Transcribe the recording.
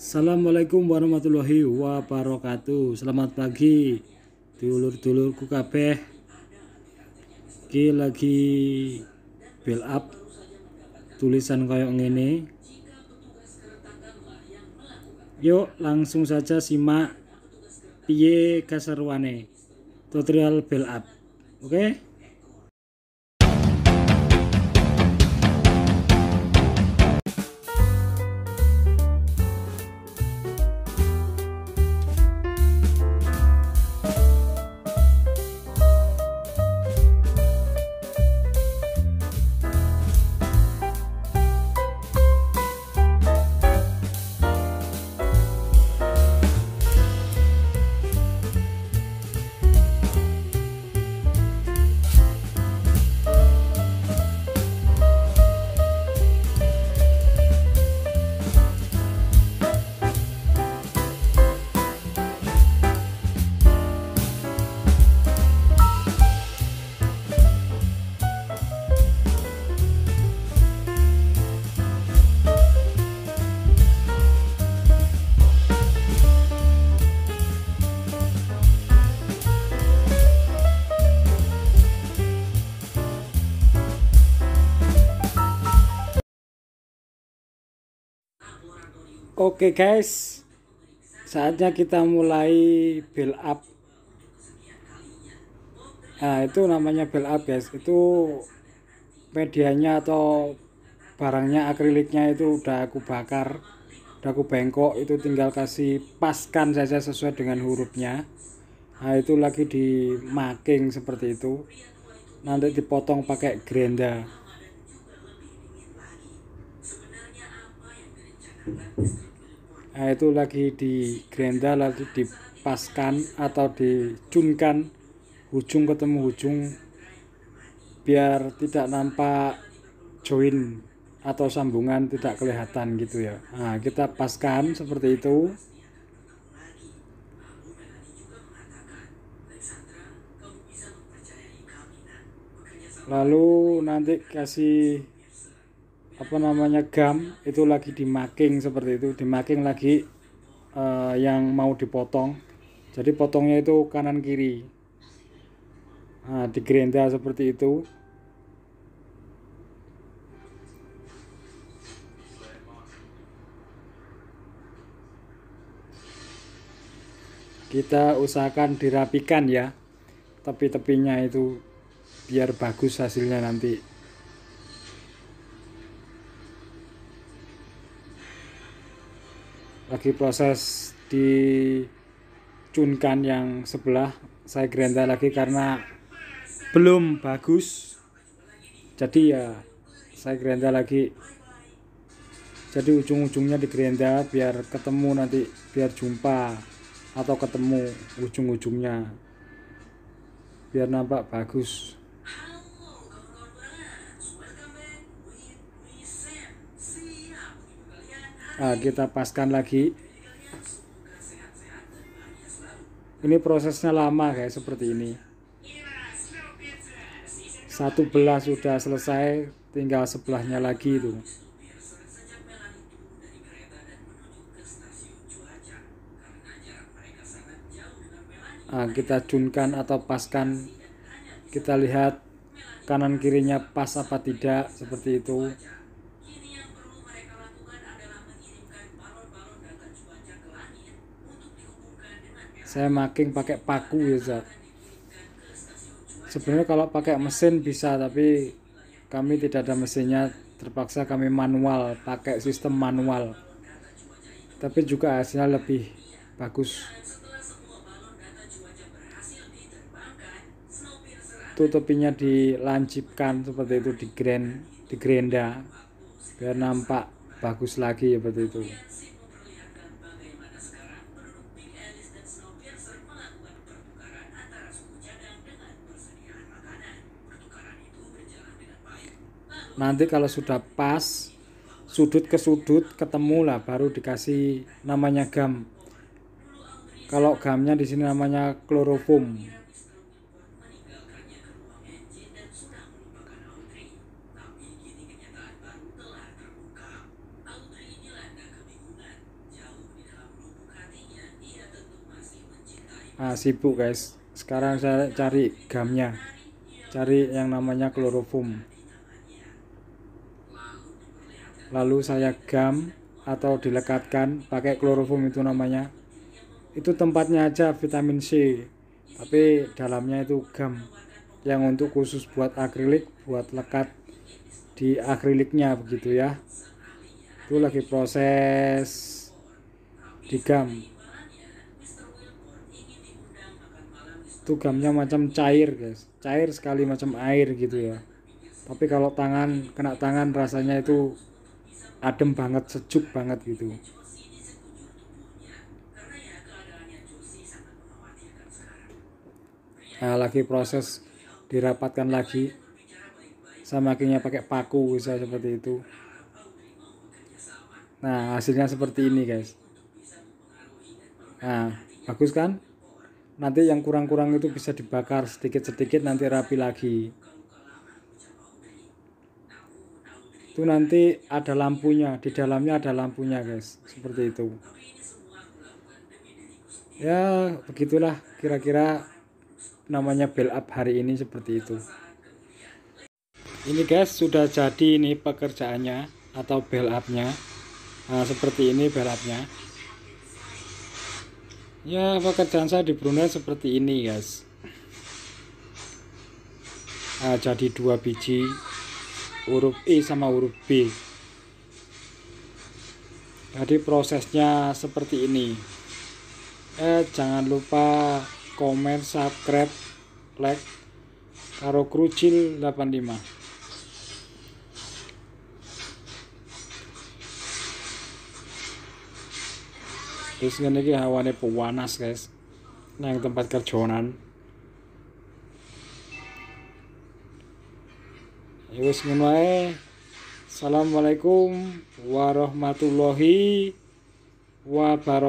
Assalamualaikum warahmatullahi wabarakatuh. Selamat pagi dulur-dulurku kabeh. Ki lagi build up tulisan koyok ngene. Yuk langsung saja simak piye Kasarwane tutorial build up. Oke? Okay? Oke okay guys, saatnya kita mulai build up. Nah itu namanya build up guys, itu medianya atau barangnya akriliknya itu udah aku bakar, udah aku bengkok, itu tinggal kasih paskan saja sesuai dengan hurufnya. Nah itu lagi di marking seperti itu, nanti dipotong pakai you nah, itu lagi di grenda lalu dipaskan atau dicunkan ujung ketemu ujung biar tidak nampak join atau sambungan tidak kelihatan gitu ya nah, kita paskan seperti itu lalu nanti kasih apa namanya gam itu lagi dimaking seperti itu dimaking lagi uh, yang mau dipotong jadi potongnya itu kanan kiri nah, di gerinda seperti itu kita usahakan dirapikan ya tepi-tepinya itu biar bagus hasilnya nanti lagi proses di dicunkan yang sebelah saya gerenda lagi karena belum bagus jadi ya saya gerenda lagi jadi ujung-ujungnya di gerenda biar ketemu nanti biar jumpa atau ketemu ujung-ujungnya biar nampak bagus nah, kita paskan lagi ini prosesnya lama kayak seperti ini satu belah sudah selesai tinggal sebelahnya lagi itu nah, kita junkan atau paskan kita lihat kanan kirinya pas apa tidak seperti itu saya making pakai paku ya Zat sebenarnya kalau pakai mesin bisa tapi kami tidak ada mesinnya terpaksa kami manual pakai sistem manual tapi juga hasilnya lebih bagus tutupinya dilancipkan seperti itu di grand di grenda biar nampak bagus lagi seperti itu nanti kalau sudah pas sudut ke sudut ketemu lah baru dikasih namanya gam kalau gamnya di sini namanya klorofum ah, sibuk guys sekarang saya cari gamnya cari yang namanya klorofum lalu saya gam atau dilekatkan pakai kloroform itu namanya itu tempatnya aja vitamin C tapi dalamnya itu gam yang untuk khusus buat akrilik buat lekat di akriliknya begitu ya itu lagi proses digam itu gamnya macam cair guys cair sekali macam air gitu ya tapi kalau tangan kena tangan rasanya itu adem banget sejuk banget gitu nah lagi proses dirapatkan lagi sama akhirnya pakai paku bisa seperti itu nah hasilnya seperti ini guys nah bagus kan nanti yang kurang-kurang itu bisa dibakar sedikit-sedikit nanti rapi lagi itu nanti ada lampunya di dalamnya ada lampunya guys seperti itu ya begitulah kira-kira namanya build up hari ini seperti itu ini guys sudah jadi ini pekerjaannya atau build upnya nah, seperti ini build upnya ya pekerjaan saya di Brunei seperti ini guys nah, jadi dua biji huruf I sama huruf B jadi prosesnya seperti ini eh jangan lupa komen subscribe like karo krucil 85 terus ini hawanya panas guys yang tempat kerjonan Yus ya menuai. Assalamualaikum warahmatullahi wabarakatuh